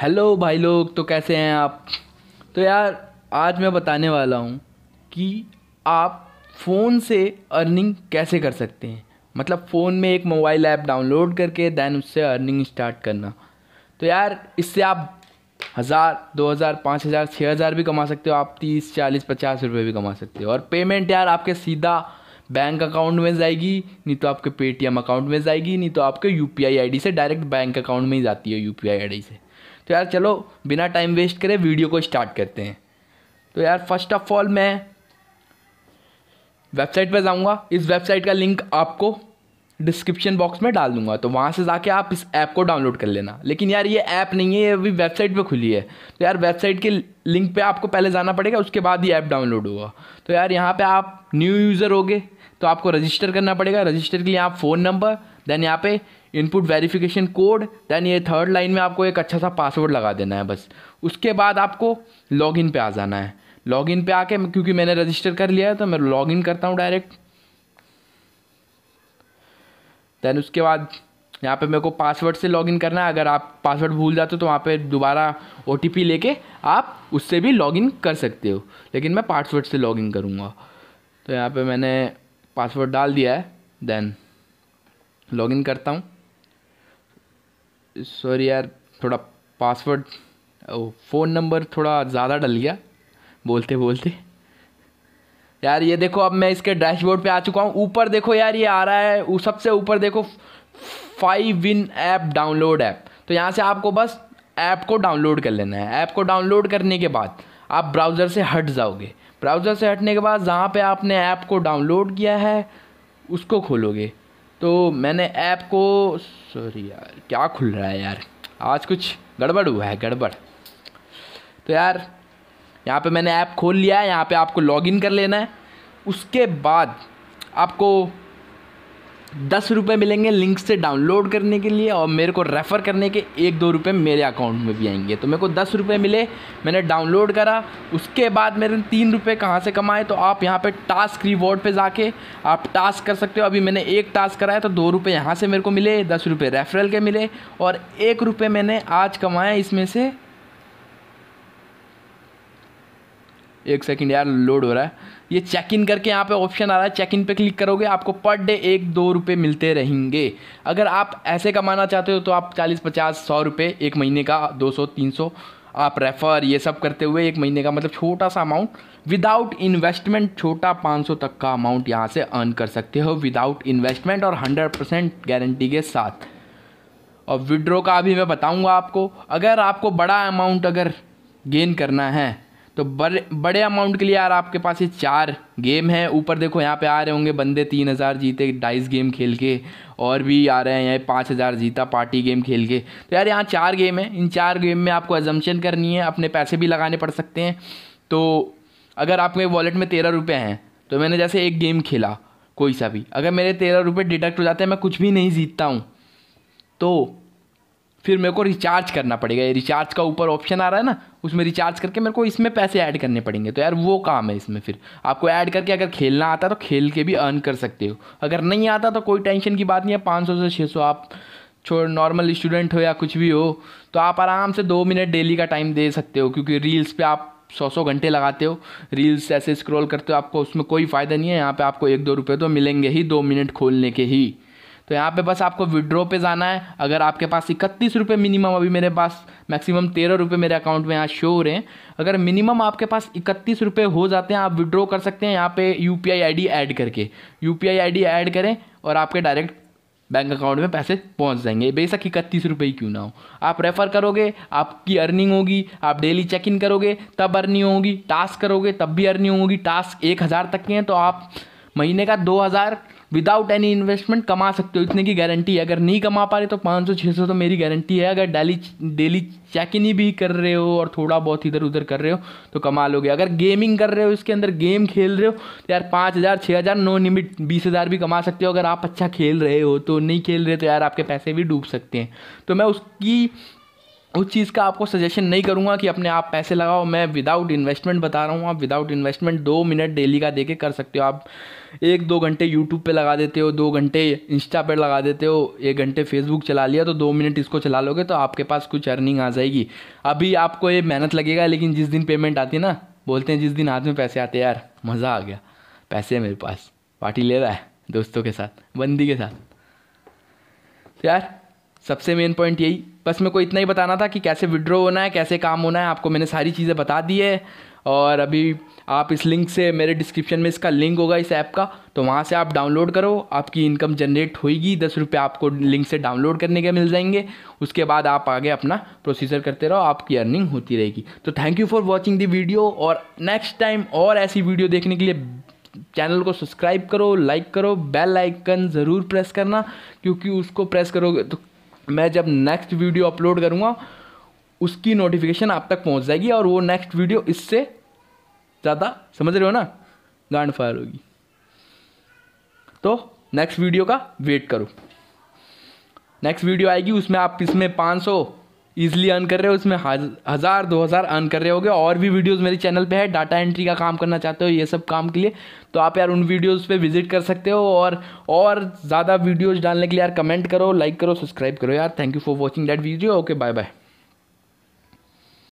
hello भाई लोग तो कैसे हैं आप तो यार आज मैं बताने वाला हूँ कि आप फ़ोन से अर्निंग कैसे कर सकते हैं मतलब फ़ोन में एक मोबाइल ऐप डाउनलोड करके दैन उससे अर्निंग स्टार्ट करना तो यार इससे आप हज़ार दो हज़ार पाँच हज़ार छः हज़ार भी कमा सकते हो आप तीस चालीस पचास रुपये भी कमा सकते हो और पेमेंट यार आपके सीधा बैंक अकाउंट में जाएगी नहीं तो आपके पेटीएम अकाउंट में जाएगी नहीं तो आपके U P I I D से डायरेक्ट बैंक अकाउंट में ही जाती है U P I I D से तो यार चलो बिना टाइम वेस्ट करे वीडियो को स्टार्ट करते हैं तो यार फर्स्ट ऑफ ऑल मैं वेबसाइट पर जाऊँगा इस वेबसाइट का लिंक आपको डिस्क्रिप्शन बॉक्स में डाल दूंगा तो वहाँ से जाके आप इस ऐप को डाउनलोड कर लेना लेकिन यार ये ऐप नहीं है ये अभी वेबसाइट पे खुली है तो यार वेबसाइट के लिंक पे आपको पहले जाना पड़ेगा उसके बाद ही ऐप डाउनलोड होगा तो यार यहाँ पे आप न्यू यूज़र होगे तो आपको रजिस्टर करना पड़ेगा रजिस्टर के लिए आप फ़ोन नंबर देन यहाँ पे इनपुट वेरिफिकेशन कोड देन ये थर्ड लाइन में आपको एक अच्छा सा पासवर्ड लगा देना है बस उसके बाद आपको लॉगिन पे आ जाना है लॉगिन पे आके क्योंकि मैंने रजिस्टर कर लिया है तो मैं लॉगिन करता हूँ डायरेक्ट देन उसके बाद यहाँ पे मेरे को पासवर्ड से लॉगिन करना है अगर आप पासवर्ड भूल जाते हो तो वहाँ पे दोबारा ओ लेके आप उससे भी लॉगिन कर सकते हो लेकिन मैं पासवर्ड से लॉगिन करूँगा तो यहाँ पे मैंने पासवर्ड डाल दिया है देन लॉगिन करता हूँ सॉरी यार थोड़ा पासवर्ड फ़ोन नंबर थोड़ा ज़्यादा डल गया बोलते बोलते यार ये देखो अब मैं इसके डैशबोर्ड पे आ चुका हूँ ऊपर देखो यार ये आ रहा है सबसे ऊपर देखो five win app download app तो यहाँ से आपको बस ऐप को डाउनलोड कर लेना है ऐप को डाउनलोड करने के बाद आप ब्राउज़र से हट जाओगे ब्राउज़र से हटने के बाद जहाँ पे आपने ऐप को डाउनलोड किया है उसको खोलोगे तो मैंने ऐप को सॉरी यार क्या खुल रहा है यार आज कुछ गड़बड़ हुआ है गड़बड़ तो यार यहाँ पे मैंने ऐप खोल लिया है यहाँ पे आपको लॉगिन कर लेना है उसके बाद आपको दस रुपये मिलेंगे लिंक से डाउनलोड करने के लिए और मेरे को रेफ़र करने के एक दो रुपये मेरे अकाउंट में भी आएंगे तो मेरे को दस रुपये मिले मैंने डाउनलोड करा उसके बाद मेरे तीन रुपये कहाँ से कमाए तो आप यहाँ पे टास्क रिवॉर्ड पे जाके आप टास्क कर सकते हो अभी मैंने एक टास्क कराया तो दो रुपये यहाँ से मेरे को मिले दस रुपये रेफरल के मिले और एक रुपये मैंने आज कमाया इसमें से एक सेकंड यार लोड हो रहा है ये चेक इन करके यहाँ पे ऑप्शन आ रहा है चेक इन पे क्लिक करोगे आपको पर डे एक दो रुपये मिलते रहेंगे अगर आप ऐसे कमाना चाहते हो तो आप चालीस पचास सौ रुपये एक महीने का दो सौ तीन सौ आप रेफ़र ये सब करते हुए एक महीने का मतलब छोटा सा अमाउंट विदाउट इन्वेस्टमेंट छोटा 500 तक का अमाउंट यहाँ से अर्न कर सकते हो विदाउट इन्वेस्टमेंट और 100 परसेंट गारंटी के साथ और विड्रो का अभी मैं बताऊँगा आपको अगर आपको बड़ा अमाउंट अगर गेन करना है तो बड़े बड़े अमाउंट के लिए यार आपके पास ये चार गेम हैं ऊपर देखो यहाँ पे आ रहे होंगे बंदे तीन हज़ार जीते डाइस गेम खेल के और भी आ रहे हैं यहाँ पाँच हज़ार जीता पार्टी गेम खेल के तो यार यहाँ चार गेम हैं इन चार गेम में आपको एजम्पन करनी है अपने पैसे भी लगाने पड़ सकते हैं तो अगर आपके वॉलेट में तेरह रुपये हैं तो मैंने जैसे एक गेम खेला कोई सा भी अगर मेरे तेरह रुपये डिडक्ट हो जाते हैं मैं कुछ भी नहीं जीतता हूँ तो फिर मेरे को रिचार्ज करना पड़ेगा ये रिचार्ज का ऊपर ऑप्शन आ रहा है ना उसमें रिचार्ज करके मेरे को इसमें पैसे ऐड करने पड़ेंगे तो यार वो काम है इसमें फिर आपको ऐड करके अगर खेलना आता तो खेल के भी अर्न कर सकते हो अगर नहीं आता तो कोई टेंशन की बात नहीं है पाँच से छः आप छोड़ नॉर्मल स्टूडेंट हो या कुछ भी हो तो आप आराम से दो मिनट डेली का टाइम दे सकते हो क्योंकि रील्स पर आप सौ सौ घंटे लगाते हो रील्स ऐसे स्क्रॉल करते हो आपको उसमें कोई फ़ायदा नहीं है यहाँ पे आपको एक दो रुपये तो मिलेंगे ही दो मिनट खोलने के ही तो यहाँ पे बस आपको विड्रॉ पे जाना है अगर आपके पास इकतीस रुपये मिनिमम अभी मेरे पास मैक्सिमम तेरह रुपये मेरे अकाउंट में यहाँ शो हो रहे हैं अगर मिनिमम आपके पास इकतीस रुपये हो जाते हैं आप विड्रॉ कर सकते हैं यहाँ पे यू पी आई ऐड करके यू पी आई ऐड करें और आपके डायरेक्ट बैंक अकाउंट में पैसे पहुंच जाएंगे बेशक इकतीस रुपये ही क्यों ना हो आप रेफ़र करोगे आपकी अर्निंग होगी आप डेली चेक इन करोगे तब अर्निंग होगी टास्क करोगे तब भी अर्निंग होगी टास्क एक हज़ार तक के हैं तो आप महीने का दो हज़ार विदाउट एनी इन्वेस्टमेंट कमा सकते हो इतने की गारंटी है अगर नहीं कमा पा रहे तो पाँच सौ छः सौ तो मेरी गारंटी है अगर डेली डेली चेक इन ही भी कर रहे हो और थोड़ा बहुत इधर उधर कर रहे हो तो कमा लोगे अगर गेमिंग कर रहे हो इसके अंदर गेम खेल रहे हो तो यार पाँच हज़ार छः हज़ार नो लिमिट बीस हज़ार भी कमा सकते हो अगर आप अच्छा खेल रहे हो तो नहीं खेल रहे तो यार आपके पैसे भी डूब सकते हैं तो मैं उसकी उस चीज़ का आपको सजेशन नहीं करूँगा कि अपने आप पैसे लगाओ मैं विदाउट इन्वेस्टमेंट बता रहा हूँ आप विदाउट इन्वेस्टमेंट दो मिनट डेली का देके कर सकते हो आप एक दो घंटे यूट्यूब पे लगा देते हो दो घंटे इंस्टा पे लगा देते हो एक घंटे फेसबुक चला लिया तो दो मिनट इसको चला लोगे तो आपके पास कुछ अर्निंग आ जाएगी अभी आपको ये मेहनत लगेगा लेकिन जिस दिन पेमेंट आती है ना बोलते हैं जिस दिन हाथ में पैसे आते यार मज़ा आ गया पैसे है मेरे पास पार्टी ले रहा है दोस्तों के साथ बंदी के साथ तो यार सबसे मेन पॉइंट यही बस मेरे को इतना ही बताना था कि कैसे विड्रॉ होना है कैसे काम होना है आपको मैंने सारी चीज़ें बता दी है और अभी आप इस लिंक से मेरे डिस्क्रिप्शन में इसका लिंक होगा इस ऐप का तो वहाँ से आप डाउनलोड करो आपकी इनकम जनरेट होएगी दस रुपये आपको लिंक से डाउनलोड करने के मिल जाएंगे उसके बाद आप आगे अपना प्रोसीजर करते रहो आपकी अर्निंग होती रहेगी तो thank you for watching the video और नेक्स्ट टाइम और ऐसी वीडियो देखने के लिए चैनल को सब्सक्राइब करो लाइक करो बेल आइकन ज़रूर प्रेस करना क्योंकि उसको प्रेस करोगे तो मैं जब नेक्स्ट वीडियो अपलोड करूँगा उसकी नोटिफिकेशन आप तक पहुँच जाएगी और वो नेक्स्ट वीडियो इससे ज़्यादा समझ रहे हो ना गांड फायर होगी तो नेक्स्ट वीडियो का वेट करो नेक्स्ट वीडियो आएगी उसमें आप इसमें पाँच सौ ईजिली अर्न कर रहे हो उसमें हज़ार दो हज़ार अर्न कर रहे होगे और भी वीडियोस मेरे चैनल पे है डाटा एंट्री का काम करना चाहते हो ये सब काम के लिए तो आप यार उन वीडियोस पे विजिट कर सकते हो और और ज़्यादा वीडियोज़ डालने के लिए यार कमेंट करो लाइक करो सब्सक्राइब करो यार thank you for watching that video okay bye bye